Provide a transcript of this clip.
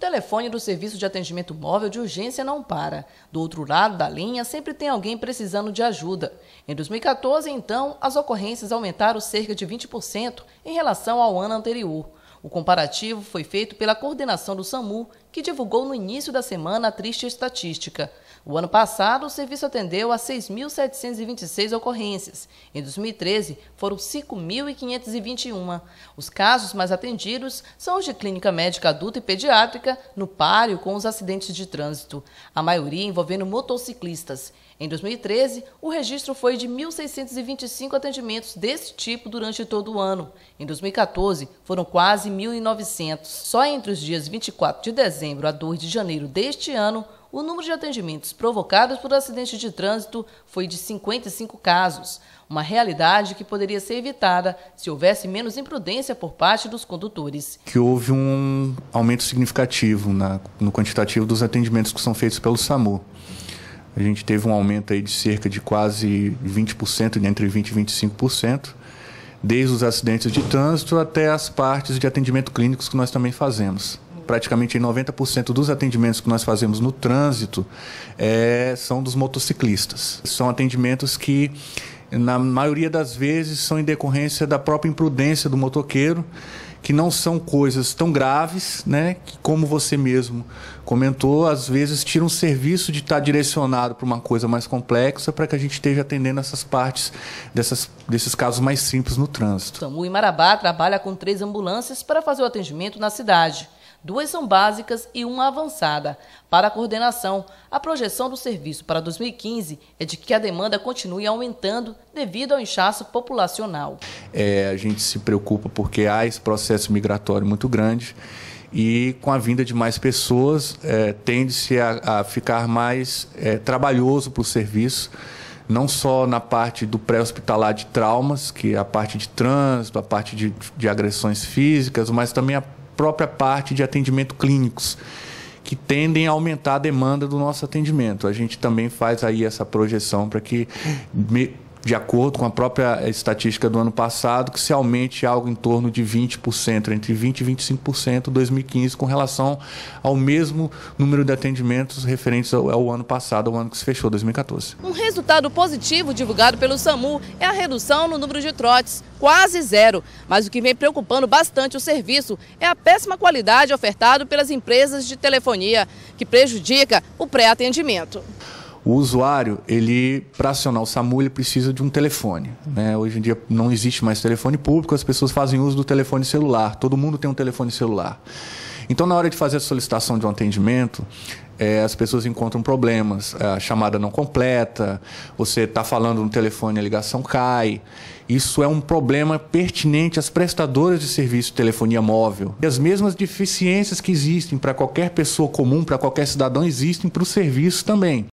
telefone do Serviço de Atendimento Móvel de Urgência não para. Do outro lado da linha, sempre tem alguém precisando de ajuda. Em 2014, então, as ocorrências aumentaram cerca de 20% em relação ao ano anterior. O comparativo foi feito pela coordenação do SAMU, que divulgou no início da semana a triste estatística. O ano passado, o serviço atendeu a 6.726 ocorrências. Em 2013, foram 5.521. Os casos mais atendidos são os de clínica médica adulta e pediátrica, no páreo com os acidentes de trânsito, a maioria envolvendo motociclistas. Em 2013, o registro foi de 1.625 atendimentos desse tipo durante todo o ano. Em 2014, foram quase 1.900. Só entre os dias 24 de dezembro a 2 de janeiro deste ano, o número de atendimentos provocados por acidentes de trânsito foi de 55 casos, uma realidade que poderia ser evitada se houvesse menos imprudência por parte dos condutores. Que houve um aumento significativo na, no quantitativo dos atendimentos que são feitos pelo SAMU. A gente teve um aumento aí de cerca de quase 20%, entre 20% e 25%, desde os acidentes de trânsito até as partes de atendimento clínicos que nós também fazemos praticamente 90% dos atendimentos que nós fazemos no trânsito é, são dos motociclistas. São atendimentos que, na maioria das vezes, são em decorrência da própria imprudência do motoqueiro que não são coisas tão graves, né? Que, como você mesmo comentou, às vezes tira um serviço de estar direcionado para uma coisa mais complexa para que a gente esteja atendendo essas partes dessas, desses casos mais simples no trânsito. Então, o SAMU em Marabá trabalha com três ambulâncias para fazer o atendimento na cidade duas são básicas e uma avançada. Para a coordenação, a projeção do serviço para 2015 é de que a demanda continue aumentando devido ao inchaço populacional. É, a gente se preocupa porque há esse processo migratório muito grande e com a vinda de mais pessoas é, tende-se a, a, ficar mais é, trabalhoso para o serviço não só na parte do pré-hospitalar de traumas, que é a parte de trânsito, a parte de, de agressões físicas, mas também a própria parte de atendimento clínicos, que tendem a aumentar a demanda do nosso atendimento. A gente também faz aí essa projeção para que de acordo com a própria estatística do ano passado, que se aumente algo em torno de 20%, entre 20% e 25% em 2015, com relação ao mesmo número de atendimentos referentes ao, ao ano passado, ao ano que se fechou, 2014. Um resultado positivo divulgado pelo SAMU é a redução no número de trotes, quase zero. Mas o que vem preocupando bastante o serviço é a péssima qualidade ofertada pelas empresas de telefonia, que prejudica o pré-atendimento o usuário, ele para acionar o SAMU, ele precisa de um telefone. Né? Hoje em dia não existe mais telefone público, as pessoas fazem uso do telefone celular. Todo mundo tem um telefone celular. Então, na hora de fazer a solicitação de um atendimento, é, as pessoas encontram problemas. A chamada não completa, você está falando no telefone, a ligação cai. Isso é um problema pertinente às prestadoras de serviço de telefonia móvel. E as mesmas deficiências que existem para qualquer pessoa comum, para qualquer cidadão, existem para o serviço também.